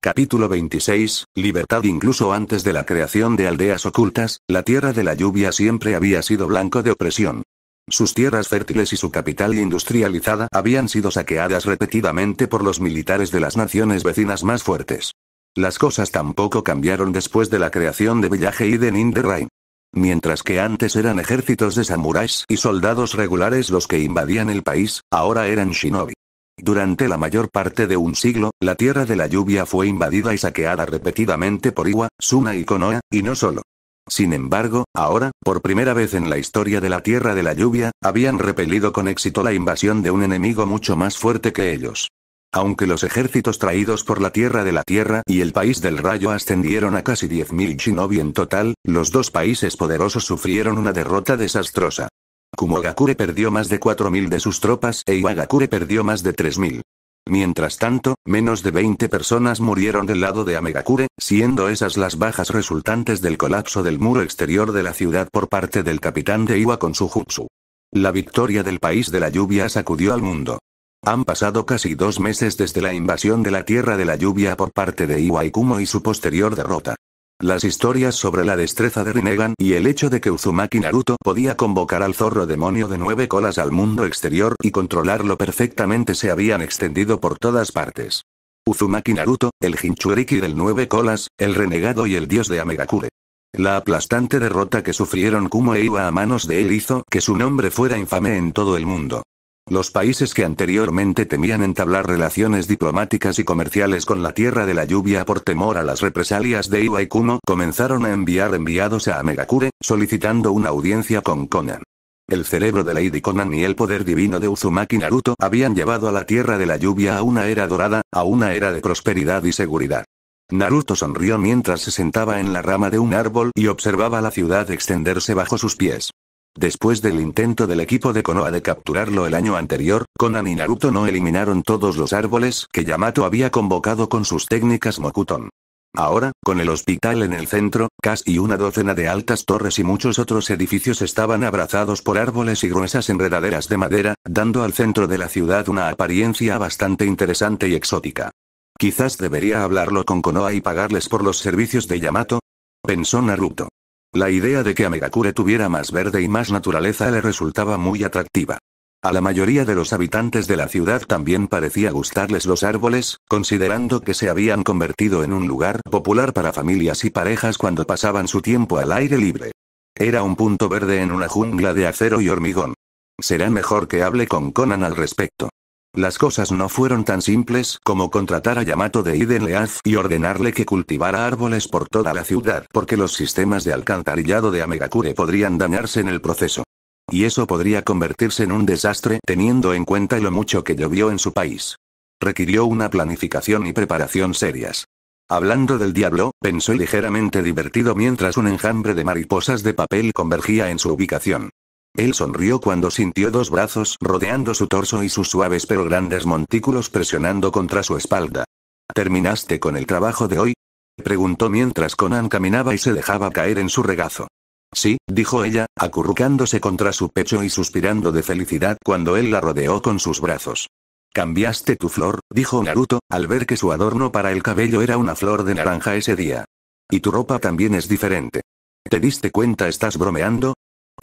Capítulo 26, Libertad Incluso antes de la creación de aldeas ocultas, la tierra de la lluvia siempre había sido blanco de opresión. Sus tierras fértiles y su capital industrializada habían sido saqueadas repetidamente por los militares de las naciones vecinas más fuertes. Las cosas tampoco cambiaron después de la creación de Villaje y de the Mientras que antes eran ejércitos de samuráis y soldados regulares los que invadían el país, ahora eran shinobi. Durante la mayor parte de un siglo, la Tierra de la Lluvia fue invadida y saqueada repetidamente por Iwa, Suna y Konoha, y no solo sin embargo, ahora, por primera vez en la historia de la Tierra de la Lluvia, habían repelido con éxito la invasión de un enemigo mucho más fuerte que ellos. Aunque los ejércitos traídos por la Tierra de la Tierra y el País del Rayo ascendieron a casi 10.000 shinobi en total, los dos países poderosos sufrieron una derrota desastrosa. Kumogakure perdió más de 4.000 de sus tropas e Iwagakure perdió más de 3.000. Mientras tanto, menos de 20 personas murieron del lado de Amegakure, siendo esas las bajas resultantes del colapso del muro exterior de la ciudad por parte del capitán de Iwa con su jutsu. La victoria del país de la lluvia sacudió al mundo. Han pasado casi dos meses desde la invasión de la Tierra de la Lluvia por parte de Iwa y Kumo y su posterior derrota. Las historias sobre la destreza de Rinnegan y el hecho de que Uzumaki Naruto podía convocar al zorro demonio de nueve colas al mundo exterior y controlarlo perfectamente se habían extendido por todas partes. Uzumaki Naruto, el Hinchuriki del nueve colas, el renegado y el dios de Amegakure. La aplastante derrota que sufrieron Kumo e a manos de él hizo que su nombre fuera infame en todo el mundo. Los países que anteriormente temían entablar relaciones diplomáticas y comerciales con la Tierra de la Lluvia por temor a las represalias de Iwaikuno comenzaron a enviar enviados a Megakure, solicitando una audiencia con Conan. El cerebro de Lady Conan y el poder divino de Uzumaki Naruto habían llevado a la Tierra de la Lluvia a una era dorada, a una era de prosperidad y seguridad. Naruto sonrió mientras se sentaba en la rama de un árbol y observaba la ciudad extenderse bajo sus pies. Después del intento del equipo de Konoha de capturarlo el año anterior, Konan y Naruto no eliminaron todos los árboles que Yamato había convocado con sus técnicas Mokuton. Ahora, con el hospital en el centro, casi una docena de altas torres y muchos otros edificios estaban abrazados por árboles y gruesas enredaderas de madera, dando al centro de la ciudad una apariencia bastante interesante y exótica. Quizás debería hablarlo con Konoha y pagarles por los servicios de Yamato, pensó Naruto. La idea de que Amegakure tuviera más verde y más naturaleza le resultaba muy atractiva. A la mayoría de los habitantes de la ciudad también parecía gustarles los árboles, considerando que se habían convertido en un lugar popular para familias y parejas cuando pasaban su tiempo al aire libre. Era un punto verde en una jungla de acero y hormigón. Será mejor que hable con Conan al respecto. Las cosas no fueron tan simples como contratar a Yamato de Idenleaz y ordenarle que cultivara árboles por toda la ciudad porque los sistemas de alcantarillado de Amegakure podrían dañarse en el proceso. Y eso podría convertirse en un desastre teniendo en cuenta lo mucho que llovió en su país. Requirió una planificación y preparación serias. Hablando del diablo, pensó ligeramente divertido mientras un enjambre de mariposas de papel convergía en su ubicación. Él sonrió cuando sintió dos brazos rodeando su torso y sus suaves pero grandes montículos presionando contra su espalda. ¿Terminaste con el trabajo de hoy? preguntó mientras Conan caminaba y se dejaba caer en su regazo. Sí, dijo ella, acurrucándose contra su pecho y suspirando de felicidad cuando él la rodeó con sus brazos. Cambiaste tu flor, dijo Naruto, al ver que su adorno para el cabello era una flor de naranja ese día. Y tu ropa también es diferente. ¿Te diste cuenta estás bromeando?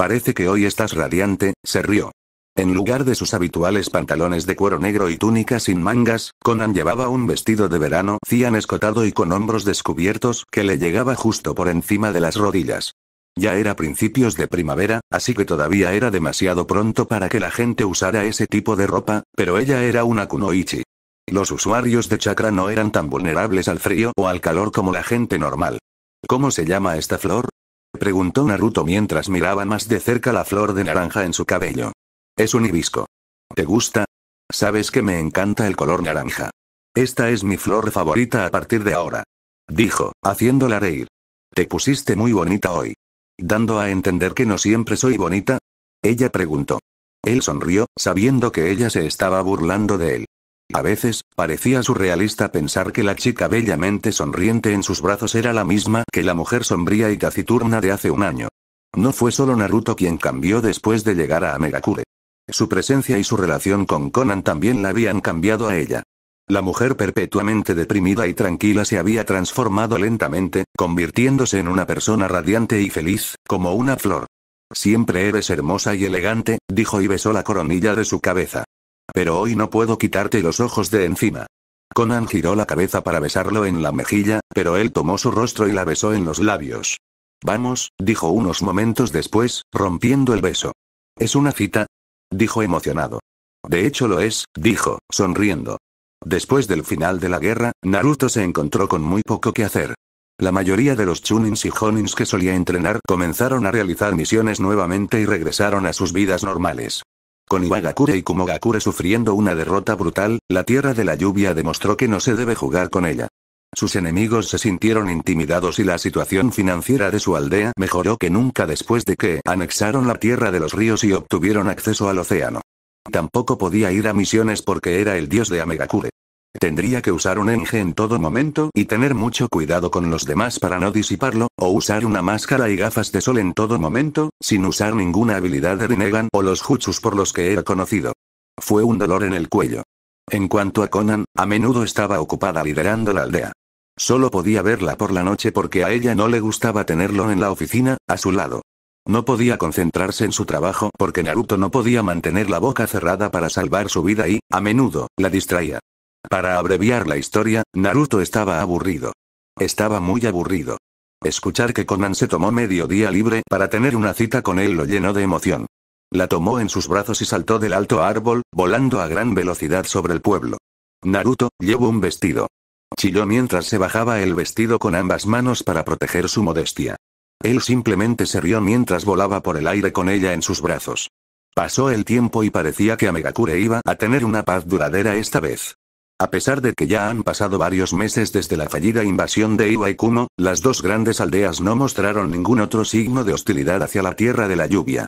Parece que hoy estás radiante, se rió. En lugar de sus habituales pantalones de cuero negro y túnica sin mangas, Conan llevaba un vestido de verano cian escotado y con hombros descubiertos que le llegaba justo por encima de las rodillas. Ya era principios de primavera, así que todavía era demasiado pronto para que la gente usara ese tipo de ropa, pero ella era una kunoichi. Los usuarios de chakra no eran tan vulnerables al frío o al calor como la gente normal. ¿Cómo se llama esta flor? preguntó Naruto mientras miraba más de cerca la flor de naranja en su cabello. Es un hibisco. ¿Te gusta? Sabes que me encanta el color naranja. Esta es mi flor favorita a partir de ahora. Dijo, haciéndola reír. Te pusiste muy bonita hoy. Dando a entender que no siempre soy bonita. Ella preguntó. Él sonrió, sabiendo que ella se estaba burlando de él. A veces, parecía surrealista pensar que la chica bellamente sonriente en sus brazos era la misma que la mujer sombría y taciturna de hace un año. No fue solo Naruto quien cambió después de llegar a Amegakure. Su presencia y su relación con Conan también la habían cambiado a ella. La mujer perpetuamente deprimida y tranquila se había transformado lentamente, convirtiéndose en una persona radiante y feliz, como una flor. Siempre eres hermosa y elegante, dijo y besó la coronilla de su cabeza. Pero hoy no puedo quitarte los ojos de encima. Conan giró la cabeza para besarlo en la mejilla, pero él tomó su rostro y la besó en los labios. Vamos, dijo unos momentos después, rompiendo el beso. ¿Es una cita? dijo emocionado. De hecho lo es, dijo, sonriendo. Después del final de la guerra, Naruto se encontró con muy poco que hacer. La mayoría de los Chunins y Honins que solía entrenar comenzaron a realizar misiones nuevamente y regresaron a sus vidas normales. Con Iwagakure y Kumogakure sufriendo una derrota brutal, la Tierra de la Lluvia demostró que no se debe jugar con ella. Sus enemigos se sintieron intimidados y la situación financiera de su aldea mejoró que nunca después de que anexaron la Tierra de los Ríos y obtuvieron acceso al océano. Tampoco podía ir a misiones porque era el dios de Amegakure. Tendría que usar un enje en todo momento y tener mucho cuidado con los demás para no disiparlo, o usar una máscara y gafas de sol en todo momento, sin usar ninguna habilidad de Rinnegan o los Jutsus por los que era conocido. Fue un dolor en el cuello. En cuanto a Conan, a menudo estaba ocupada liderando la aldea. Solo podía verla por la noche porque a ella no le gustaba tenerlo en la oficina, a su lado. No podía concentrarse en su trabajo porque Naruto no podía mantener la boca cerrada para salvar su vida y, a menudo, la distraía. Para abreviar la historia, Naruto estaba aburrido. Estaba muy aburrido. Escuchar que Conan se tomó medio día libre para tener una cita con él lo llenó de emoción. La tomó en sus brazos y saltó del alto árbol, volando a gran velocidad sobre el pueblo. Naruto, llevó un vestido. Chilló mientras se bajaba el vestido con ambas manos para proteger su modestia. Él simplemente se rió mientras volaba por el aire con ella en sus brazos. Pasó el tiempo y parecía que Amegakure iba a tener una paz duradera esta vez. A pesar de que ya han pasado varios meses desde la fallida invasión de iwaikuno las dos grandes aldeas no mostraron ningún otro signo de hostilidad hacia la Tierra de la Lluvia.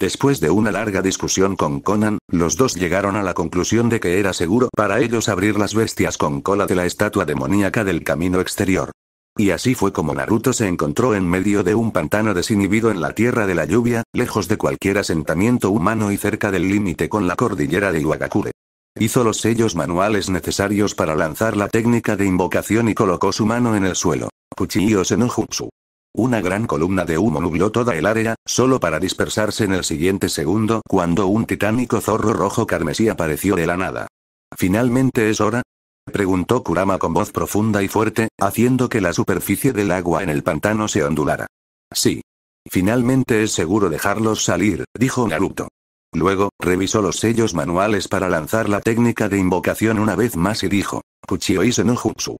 Después de una larga discusión con Conan, los dos llegaron a la conclusión de que era seguro para ellos abrir las bestias con cola de la estatua demoníaca del camino exterior. Y así fue como Naruto se encontró en medio de un pantano desinhibido en la tierra de la lluvia, lejos de cualquier asentamiento humano y cerca del límite con la cordillera de Iwagakure. Hizo los sellos manuales necesarios para lanzar la técnica de invocación y colocó su mano en el suelo. Cuchillos en jutsu. Una gran columna de humo nubló toda el área, solo para dispersarse en el siguiente segundo cuando un titánico zorro rojo carmesí apareció de la nada. ¿Finalmente es hora? preguntó Kurama con voz profunda y fuerte, haciendo que la superficie del agua en el pantano se ondulara. Sí. Finalmente es seguro dejarlos salir, dijo Naruto. Luego, revisó los sellos manuales para lanzar la técnica de invocación una vez más y dijo, Kuchioise no Jutsu,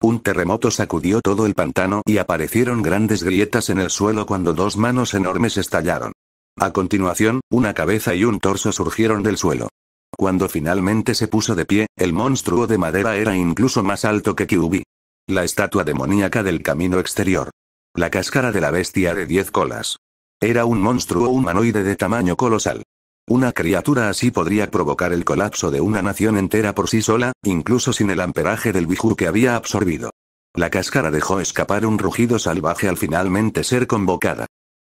Un terremoto sacudió todo el pantano y aparecieron grandes grietas en el suelo cuando dos manos enormes estallaron. A continuación, una cabeza y un torso surgieron del suelo. Cuando finalmente se puso de pie, el monstruo de madera era incluso más alto que Kyubi. La estatua demoníaca del camino exterior. La cáscara de la bestia de diez colas. Era un monstruo humanoide de tamaño colosal. Una criatura así podría provocar el colapso de una nación entera por sí sola, incluso sin el amperaje del bijú que había absorbido. La cáscara dejó escapar un rugido salvaje al finalmente ser convocada.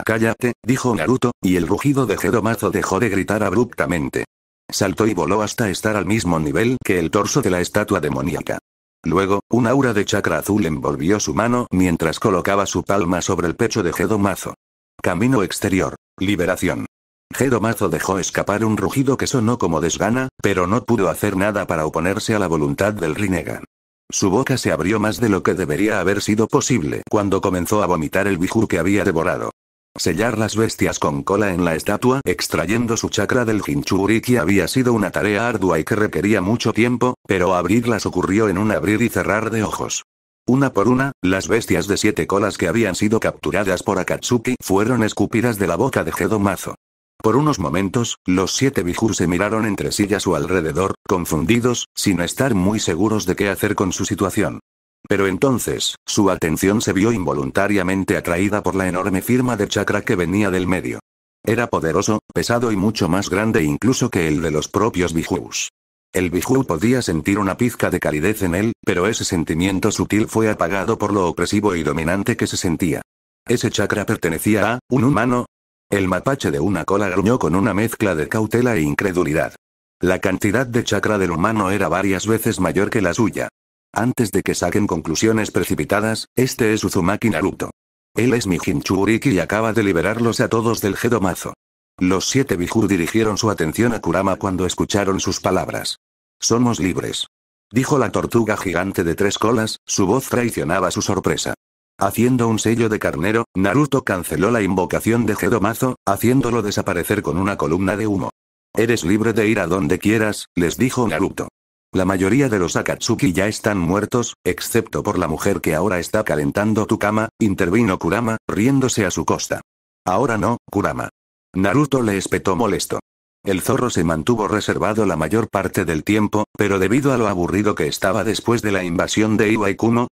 Cállate, dijo Naruto, y el rugido de Gedomazo dejó de gritar abruptamente. Saltó y voló hasta estar al mismo nivel que el torso de la estatua demoníaca. Luego, un aura de chakra azul envolvió su mano mientras colocaba su palma sobre el pecho de Gedomazo. Camino exterior. Liberación. Jeromazo dejó escapar un rugido que sonó como desgana, pero no pudo hacer nada para oponerse a la voluntad del Rinnegan. Su boca se abrió más de lo que debería haber sido posible cuando comenzó a vomitar el bijur que había devorado. Sellar las bestias con cola en la estatua, extrayendo su chakra del Jinchuriki había sido una tarea ardua y que requería mucho tiempo, pero abrirlas ocurrió en un abrir y cerrar de ojos. Una por una, las bestias de siete colas que habían sido capturadas por Akatsuki fueron escupidas de la boca de Gedomazo. Por unos momentos, los siete Bijus se miraron entre sí y a su alrededor, confundidos, sin estar muy seguros de qué hacer con su situación. Pero entonces, su atención se vio involuntariamente atraída por la enorme firma de chakra que venía del medio. Era poderoso, pesado y mucho más grande incluso que el de los propios Bijus. El Bijú podía sentir una pizca de calidez en él, pero ese sentimiento sutil fue apagado por lo opresivo y dominante que se sentía. Ese chakra pertenecía a, un humano. El mapache de una cola gruñó con una mezcla de cautela e incredulidad. La cantidad de chakra del humano era varias veces mayor que la suya. Antes de que saquen conclusiones precipitadas, este es Uzumaki Naruto. Él es mi Hinchuriki y acaba de liberarlos a todos del Gedomazo. Los siete Bijur dirigieron su atención a Kurama cuando escucharon sus palabras. Somos libres. Dijo la tortuga gigante de tres colas, su voz traicionaba su sorpresa. Haciendo un sello de carnero, Naruto canceló la invocación de Gedomazo, haciéndolo desaparecer con una columna de humo. Eres libre de ir a donde quieras, les dijo Naruto. La mayoría de los Akatsuki ya están muertos, excepto por la mujer que ahora está calentando tu cama, intervino Kurama, riéndose a su costa. Ahora no, Kurama. Naruto le espetó molesto. El zorro se mantuvo reservado la mayor parte del tiempo, pero debido a lo aburrido que estaba después de la invasión de Iwa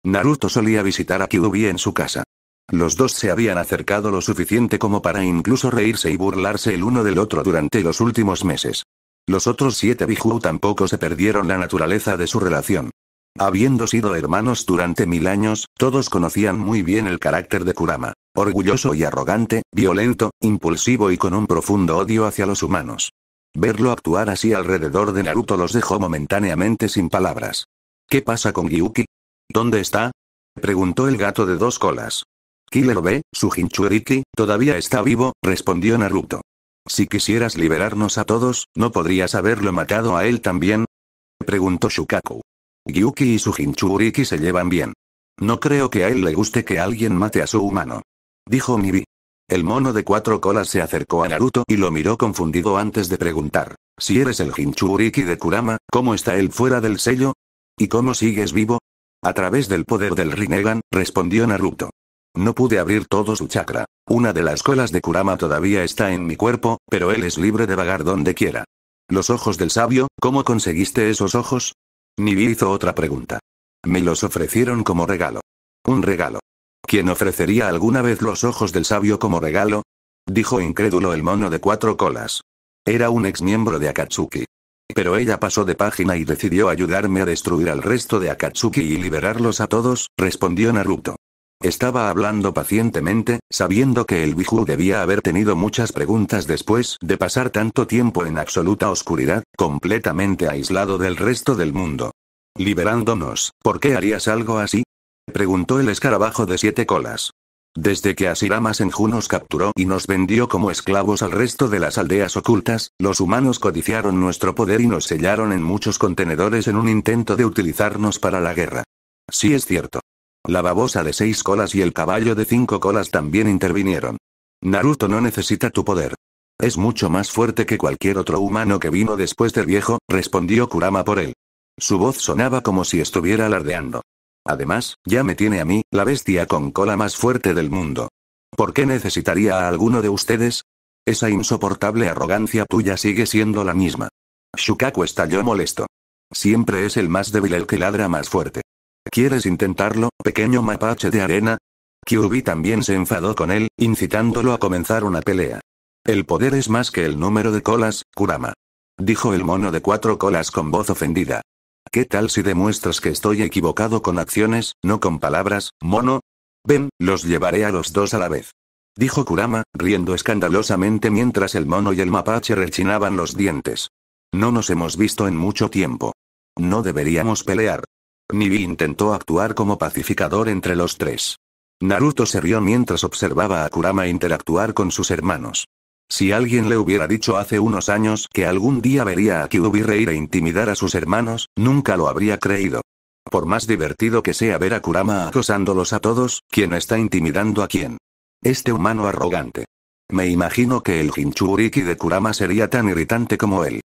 Naruto solía visitar a Kyuubi en su casa. Los dos se habían acercado lo suficiente como para incluso reírse y burlarse el uno del otro durante los últimos meses. Los otros siete Biju tampoco se perdieron la naturaleza de su relación. Habiendo sido hermanos durante mil años, todos conocían muy bien el carácter de Kurama. Orgulloso y arrogante, violento, impulsivo y con un profundo odio hacia los humanos. Verlo actuar así alrededor de Naruto los dejó momentáneamente sin palabras. ¿Qué pasa con Gyuki? ¿Dónde está? Preguntó el gato de dos colas. Killer B, su Hinchuriki, todavía está vivo, respondió Naruto. Si quisieras liberarnos a todos, ¿no podrías haberlo matado a él también? Preguntó Shukaku. Yuki y su Hinchuriki se llevan bien. No creo que a él le guste que alguien mate a su humano. Dijo Mibi. El mono de cuatro colas se acercó a Naruto y lo miró confundido antes de preguntar. Si eres el Hinchuriki de Kurama, ¿cómo está él fuera del sello? ¿Y cómo sigues vivo? A través del poder del Rinnegan, respondió Naruto. No pude abrir todo su chakra. Una de las colas de Kurama todavía está en mi cuerpo, pero él es libre de vagar donde quiera. Los ojos del sabio, ¿cómo conseguiste esos ojos? Nibi hizo otra pregunta. Me los ofrecieron como regalo. Un regalo. ¿Quién ofrecería alguna vez los ojos del sabio como regalo? Dijo incrédulo el mono de cuatro colas. Era un ex miembro de Akatsuki. Pero ella pasó de página y decidió ayudarme a destruir al resto de Akatsuki y liberarlos a todos, respondió Naruto. Estaba hablando pacientemente, sabiendo que el Biju debía haber tenido muchas preguntas después de pasar tanto tiempo en absoluta oscuridad, completamente aislado del resto del mundo. Liberándonos, ¿por qué harías algo así? preguntó el escarabajo de siete colas. Desde que Asirama Senju nos capturó y nos vendió como esclavos al resto de las aldeas ocultas, los humanos codiciaron nuestro poder y nos sellaron en muchos contenedores en un intento de utilizarnos para la guerra. Sí es cierto. La babosa de seis colas y el caballo de cinco colas también intervinieron. Naruto no necesita tu poder. Es mucho más fuerte que cualquier otro humano que vino después del viejo, respondió Kurama por él. Su voz sonaba como si estuviera alardeando. Además, ya me tiene a mí, la bestia con cola más fuerte del mundo. ¿Por qué necesitaría a alguno de ustedes? Esa insoportable arrogancia tuya sigue siendo la misma. Shukaku estalló molesto. Siempre es el más débil el que ladra más fuerte. ¿Quieres intentarlo, pequeño mapache de arena? Kyubi también se enfadó con él, incitándolo a comenzar una pelea. El poder es más que el número de colas, Kurama. Dijo el mono de cuatro colas con voz ofendida. ¿Qué tal si demuestras que estoy equivocado con acciones, no con palabras, mono? Ven, los llevaré a los dos a la vez. Dijo Kurama, riendo escandalosamente mientras el mono y el mapache rechinaban los dientes. No nos hemos visto en mucho tiempo. No deberíamos pelear. Nibi intentó actuar como pacificador entre los tres. Naruto se rió mientras observaba a Kurama interactuar con sus hermanos. Si alguien le hubiera dicho hace unos años que algún día vería a Kyubi reír e intimidar a sus hermanos, nunca lo habría creído. Por más divertido que sea ver a Kurama acosándolos a todos, ¿quién está intimidando a quién? Este humano arrogante. Me imagino que el Hinchuriki de Kurama sería tan irritante como él.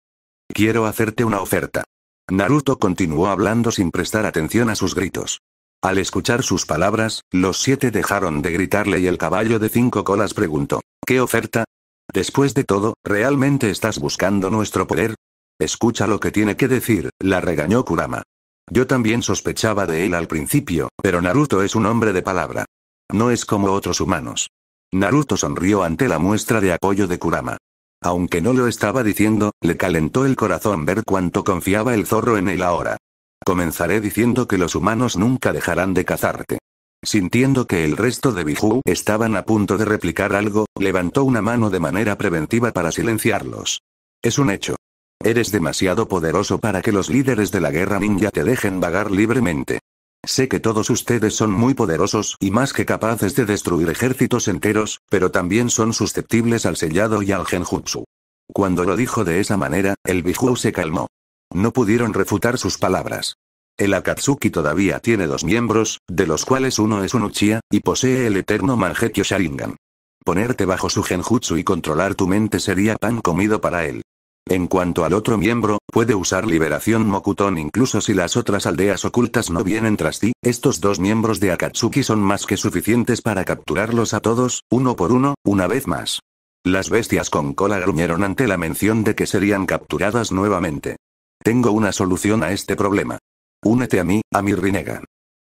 Quiero hacerte una oferta. Naruto continuó hablando sin prestar atención a sus gritos. Al escuchar sus palabras, los siete dejaron de gritarle y el caballo de cinco colas preguntó, ¿qué oferta? Después de todo, ¿realmente estás buscando nuestro poder? Escucha lo que tiene que decir, la regañó Kurama. Yo también sospechaba de él al principio, pero Naruto es un hombre de palabra. No es como otros humanos. Naruto sonrió ante la muestra de apoyo de Kurama. Aunque no lo estaba diciendo, le calentó el corazón ver cuánto confiaba el zorro en él ahora. Comenzaré diciendo que los humanos nunca dejarán de cazarte. Sintiendo que el resto de Bijú estaban a punto de replicar algo, levantó una mano de manera preventiva para silenciarlos. Es un hecho. Eres demasiado poderoso para que los líderes de la guerra ninja te dejen vagar libremente. Sé que todos ustedes son muy poderosos y más que capaces de destruir ejércitos enteros, pero también son susceptibles al sellado y al genjutsu. Cuando lo dijo de esa manera, el Bijou se calmó. No pudieron refutar sus palabras. El Akatsuki todavía tiene dos miembros, de los cuales uno es un Uchiha, y posee el eterno Mangetio Sharingan. Ponerte bajo su genjutsu y controlar tu mente sería pan comido para él. En cuanto al otro miembro, puede usar liberación Mokuton incluso si las otras aldeas ocultas no vienen tras ti, estos dos miembros de Akatsuki son más que suficientes para capturarlos a todos, uno por uno, una vez más. Las bestias con cola gruñeron ante la mención de que serían capturadas nuevamente. Tengo una solución a este problema. Únete a mí, a mi Rinnegan.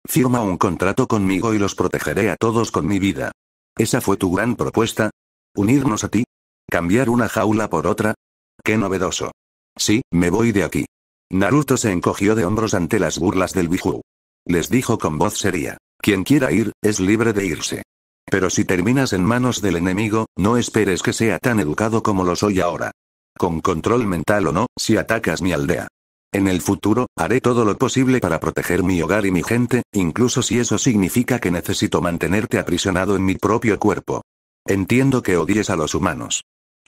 Firma un contrato conmigo y los protegeré a todos con mi vida. ¿Esa fue tu gran propuesta? ¿Unirnos a ti? ¿Cambiar una jaula por otra? ¡Qué novedoso! Sí, me voy de aquí. Naruto se encogió de hombros ante las burlas del Biju. Les dijo con voz seria, quien quiera ir, es libre de irse. Pero si terminas en manos del enemigo, no esperes que sea tan educado como lo soy ahora. Con control mental o no, si atacas mi aldea. En el futuro, haré todo lo posible para proteger mi hogar y mi gente, incluso si eso significa que necesito mantenerte aprisionado en mi propio cuerpo. Entiendo que odies a los humanos.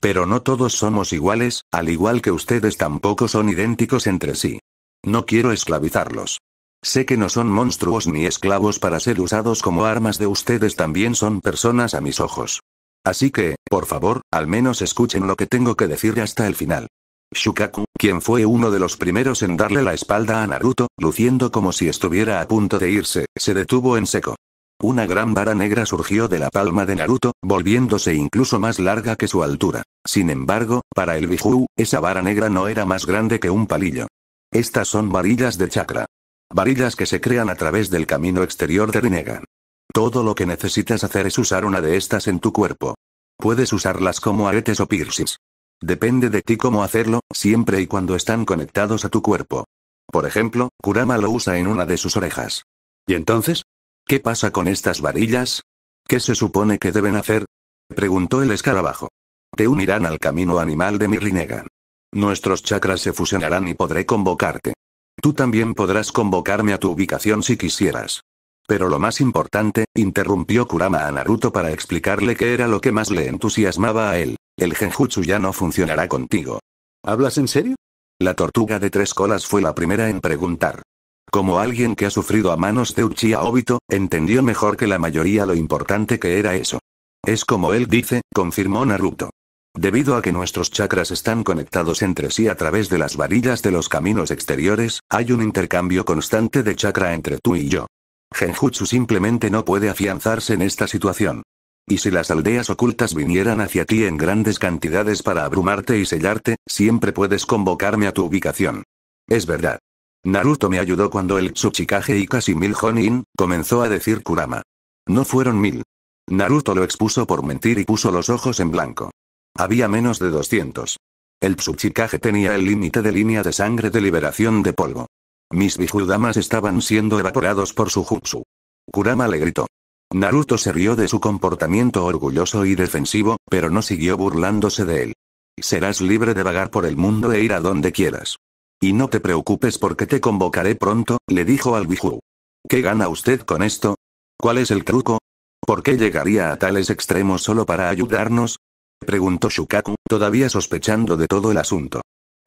Pero no todos somos iguales, al igual que ustedes tampoco son idénticos entre sí. No quiero esclavizarlos. Sé que no son monstruos ni esclavos para ser usados como armas de ustedes también son personas a mis ojos. Así que, por favor, al menos escuchen lo que tengo que decir hasta el final. Shukaku, quien fue uno de los primeros en darle la espalda a Naruto, luciendo como si estuviera a punto de irse, se detuvo en seco. Una gran vara negra surgió de la palma de Naruto, volviéndose incluso más larga que su altura. Sin embargo, para el Bijuu, esa vara negra no era más grande que un palillo. Estas son varillas de chakra. Varillas que se crean a través del camino exterior de Rinnegan. Todo lo que necesitas hacer es usar una de estas en tu cuerpo. Puedes usarlas como aretes o piercings. Depende de ti cómo hacerlo, siempre y cuando están conectados a tu cuerpo. Por ejemplo, Kurama lo usa en una de sus orejas. ¿Y entonces? ¿Qué pasa con estas varillas? ¿Qué se supone que deben hacer? Preguntó el escarabajo. Te unirán al camino animal de mi Nuestros chakras se fusionarán y podré convocarte. Tú también podrás convocarme a tu ubicación si quisieras. Pero lo más importante, interrumpió Kurama a Naruto para explicarle que era lo que más le entusiasmaba a él. El genjutsu ya no funcionará contigo. ¿Hablas en serio? La tortuga de tres colas fue la primera en preguntar. Como alguien que ha sufrido a manos de Uchiha Obito, entendió mejor que la mayoría lo importante que era eso. Es como él dice, confirmó Naruto. Debido a que nuestros chakras están conectados entre sí a través de las varillas de los caminos exteriores, hay un intercambio constante de chakra entre tú y yo. Genjutsu simplemente no puede afianzarse en esta situación. Y si las aldeas ocultas vinieran hacia ti en grandes cantidades para abrumarte y sellarte, siempre puedes convocarme a tu ubicación. Es verdad. Naruto me ayudó cuando el Tsuchikage y casi mil Honin, comenzó a decir Kurama. No fueron mil. Naruto lo expuso por mentir y puso los ojos en blanco. Había menos de 200. El Tsuchikage tenía el límite de línea de sangre de liberación de polvo. Mis bijudamas estaban siendo evaporados por su jutsu. Kurama le gritó. Naruto se rió de su comportamiento orgulloso y defensivo, pero no siguió burlándose de él. Serás libre de vagar por el mundo e ir a donde quieras. Y no te preocupes porque te convocaré pronto, le dijo al Biju. ¿Qué gana usted con esto? ¿Cuál es el truco? ¿Por qué llegaría a tales extremos solo para ayudarnos? Preguntó Shukaku, todavía sospechando de todo el asunto.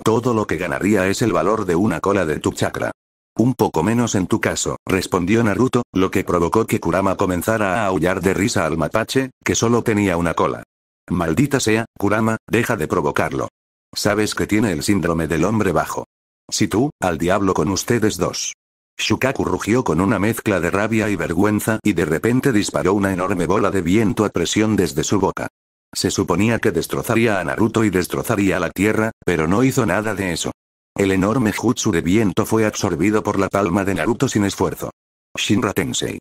Todo lo que ganaría es el valor de una cola de tu chakra. Un poco menos en tu caso, respondió Naruto, lo que provocó que Kurama comenzara a aullar de risa al mapache, que solo tenía una cola. Maldita sea, Kurama, deja de provocarlo. Sabes que tiene el síndrome del hombre bajo. Si tú, al diablo con ustedes dos. Shukaku rugió con una mezcla de rabia y vergüenza y de repente disparó una enorme bola de viento a presión desde su boca. Se suponía que destrozaría a Naruto y destrozaría la tierra, pero no hizo nada de eso. El enorme jutsu de viento fue absorbido por la palma de Naruto sin esfuerzo. Shinra Tensei.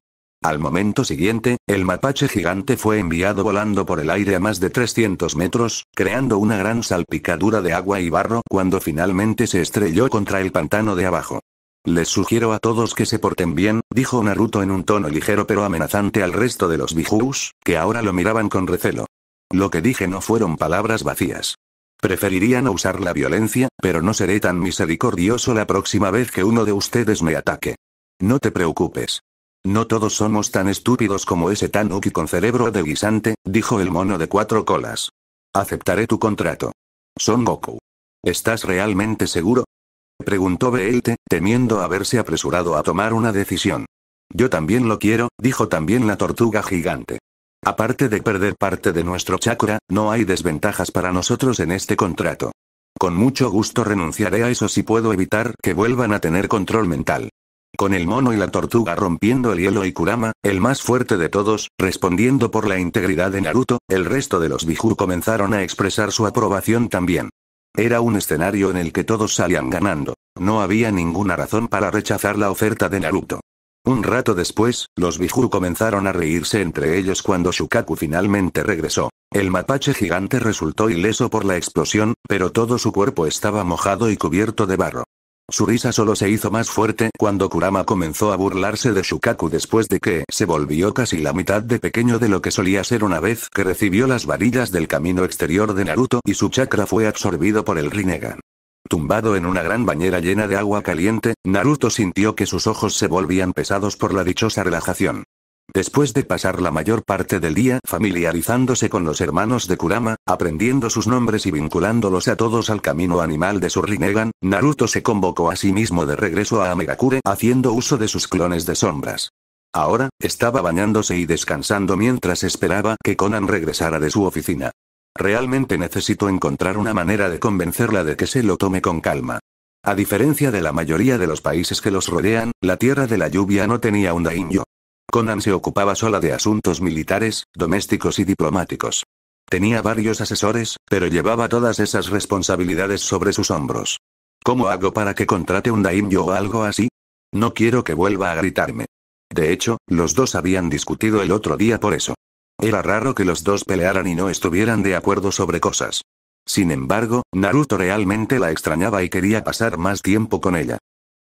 Al momento siguiente, el mapache gigante fue enviado volando por el aire a más de 300 metros, creando una gran salpicadura de agua y barro cuando finalmente se estrelló contra el pantano de abajo. Les sugiero a todos que se porten bien, dijo Naruto en un tono ligero pero amenazante al resto de los bijus, que ahora lo miraban con recelo. Lo que dije no fueron palabras vacías. Preferirían no usar la violencia, pero no seré tan misericordioso la próxima vez que uno de ustedes me ataque. No te preocupes. No todos somos tan estúpidos como ese Tanuki con cerebro de guisante, dijo el mono de cuatro colas. Aceptaré tu contrato. Son Goku. ¿Estás realmente seguro? Preguntó Beelte, temiendo haberse apresurado a tomar una decisión. Yo también lo quiero, dijo también la tortuga gigante. Aparte de perder parte de nuestro chakra, no hay desventajas para nosotros en este contrato. Con mucho gusto renunciaré a eso si puedo evitar que vuelvan a tener control mental con el mono y la tortuga rompiendo el hielo y Kurama, el más fuerte de todos, respondiendo por la integridad de Naruto, el resto de los bijur comenzaron a expresar su aprobación también. Era un escenario en el que todos salían ganando. No había ninguna razón para rechazar la oferta de Naruto. Un rato después, los Biju comenzaron a reírse entre ellos cuando Shukaku finalmente regresó. El mapache gigante resultó ileso por la explosión, pero todo su cuerpo estaba mojado y cubierto de barro. Su risa solo se hizo más fuerte cuando Kurama comenzó a burlarse de Shukaku después de que se volvió casi la mitad de pequeño de lo que solía ser una vez que recibió las varillas del camino exterior de Naruto y su chakra fue absorbido por el Rinnegan. Tumbado en una gran bañera llena de agua caliente, Naruto sintió que sus ojos se volvían pesados por la dichosa relajación. Después de pasar la mayor parte del día familiarizándose con los hermanos de Kurama, aprendiendo sus nombres y vinculándolos a todos al camino animal de su Rinnegan, Naruto se convocó a sí mismo de regreso a Amegakure haciendo uso de sus clones de sombras. Ahora, estaba bañándose y descansando mientras esperaba que Conan regresara de su oficina. Realmente necesito encontrar una manera de convencerla de que se lo tome con calma. A diferencia de la mayoría de los países que los rodean, la tierra de la lluvia no tenía un daimyo. Conan se ocupaba sola de asuntos militares, domésticos y diplomáticos. Tenía varios asesores, pero llevaba todas esas responsabilidades sobre sus hombros. ¿Cómo hago para que contrate un daimyo o algo así? No quiero que vuelva a gritarme. De hecho, los dos habían discutido el otro día por eso. Era raro que los dos pelearan y no estuvieran de acuerdo sobre cosas. Sin embargo, Naruto realmente la extrañaba y quería pasar más tiempo con ella.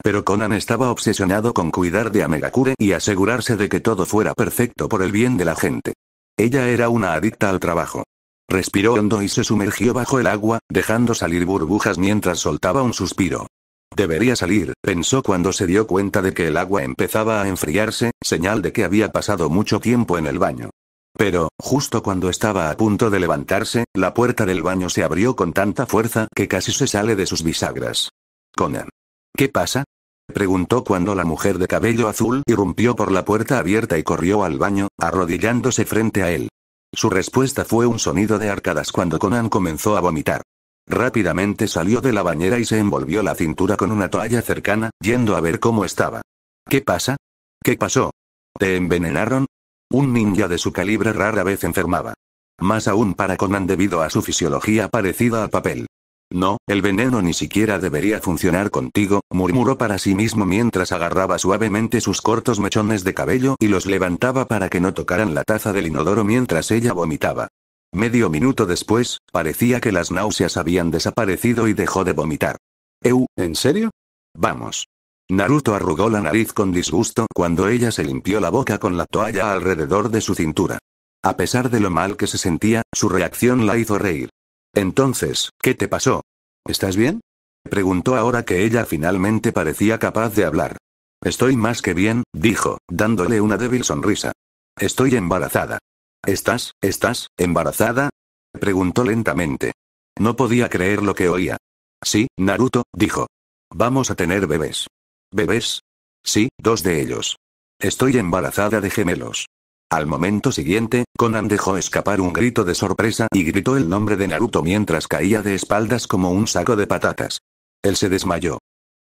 Pero Conan estaba obsesionado con cuidar de Amegakure y asegurarse de que todo fuera perfecto por el bien de la gente. Ella era una adicta al trabajo. Respiró hondo y se sumergió bajo el agua, dejando salir burbujas mientras soltaba un suspiro. Debería salir, pensó cuando se dio cuenta de que el agua empezaba a enfriarse, señal de que había pasado mucho tiempo en el baño. Pero, justo cuando estaba a punto de levantarse, la puerta del baño se abrió con tanta fuerza que casi se sale de sus bisagras. Conan. ¿Qué pasa? preguntó cuando la mujer de cabello azul irrumpió por la puerta abierta y corrió al baño, arrodillándose frente a él. Su respuesta fue un sonido de arcadas cuando Conan comenzó a vomitar. Rápidamente salió de la bañera y se envolvió la cintura con una toalla cercana, yendo a ver cómo estaba. ¿Qué pasa? ¿Qué pasó? ¿Te envenenaron? Un ninja de su calibre rara vez enfermaba. Más aún para Conan debido a su fisiología parecida a papel. No, el veneno ni siquiera debería funcionar contigo, murmuró para sí mismo mientras agarraba suavemente sus cortos mechones de cabello y los levantaba para que no tocaran la taza del inodoro mientras ella vomitaba. Medio minuto después, parecía que las náuseas habían desaparecido y dejó de vomitar. Eu, ¿en serio? Vamos. Naruto arrugó la nariz con disgusto cuando ella se limpió la boca con la toalla alrededor de su cintura. A pesar de lo mal que se sentía, su reacción la hizo reír. Entonces, ¿qué te pasó? ¿Estás bien? Preguntó ahora que ella finalmente parecía capaz de hablar. Estoy más que bien, dijo, dándole una débil sonrisa. Estoy embarazada. ¿Estás, estás, embarazada? Preguntó lentamente. No podía creer lo que oía. Sí, Naruto, dijo. Vamos a tener bebés. ¿Bebés? Sí, dos de ellos. Estoy embarazada de gemelos. Al momento siguiente, Conan dejó escapar un grito de sorpresa y gritó el nombre de Naruto mientras caía de espaldas como un saco de patatas. Él se desmayó.